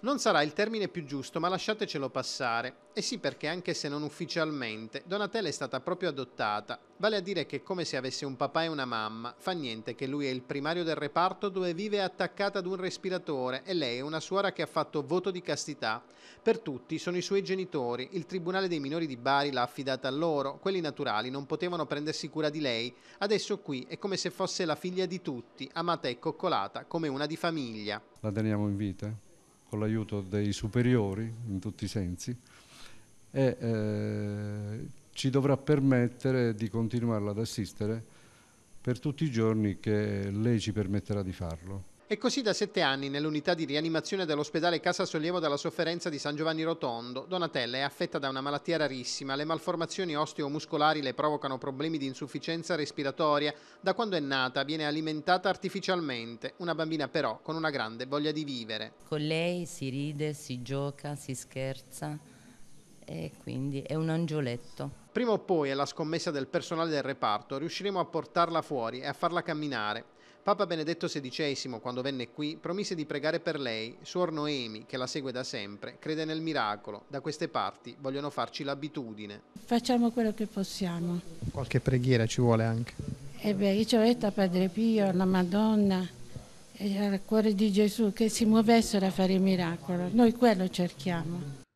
Non sarà il termine più giusto, ma lasciatecelo passare. E sì perché, anche se non ufficialmente, Donatella è stata proprio adottata, vale a dire che è come se avesse un papà e una mamma, fa niente che lui è il primario del reparto dove vive attaccata ad un respiratore e lei è una suora che ha fatto voto di castità. Per tutti sono i suoi genitori, il Tribunale dei Minori di Bari l'ha affidata a loro, quelli naturali non potevano prendersi cura di lei, adesso qui è come se fosse la figlia di tutti, amata e coccolata come una di famiglia. La teniamo in vita? con l'aiuto dei superiori in tutti i sensi e eh, ci dovrà permettere di continuarla ad assistere per tutti i giorni che lei ci permetterà di farlo. E così da sette anni nell'unità di rianimazione dell'ospedale Casa Sollievo dalla sofferenza di San Giovanni Rotondo. Donatella è affetta da una malattia rarissima. Le malformazioni osteomuscolari le provocano problemi di insufficienza respiratoria. Da quando è nata viene alimentata artificialmente. Una bambina però con una grande voglia di vivere. Con lei si ride, si gioca, si scherza e quindi è un angioletto. Prima o poi, alla scommessa del personale del reparto, riusciremo a portarla fuori e a farla camminare. Papa Benedetto XVI, quando venne qui, promise di pregare per lei. Suor Noemi, che la segue da sempre, crede nel miracolo. Da queste parti vogliono farci l'abitudine. Facciamo quello che possiamo. Qualche preghiera ci vuole anche. E eh beh, io ci ho detto a Padre Pio, alla Madonna, al cuore di Gesù, che si muovessero a fare il miracolo. Noi quello cerchiamo.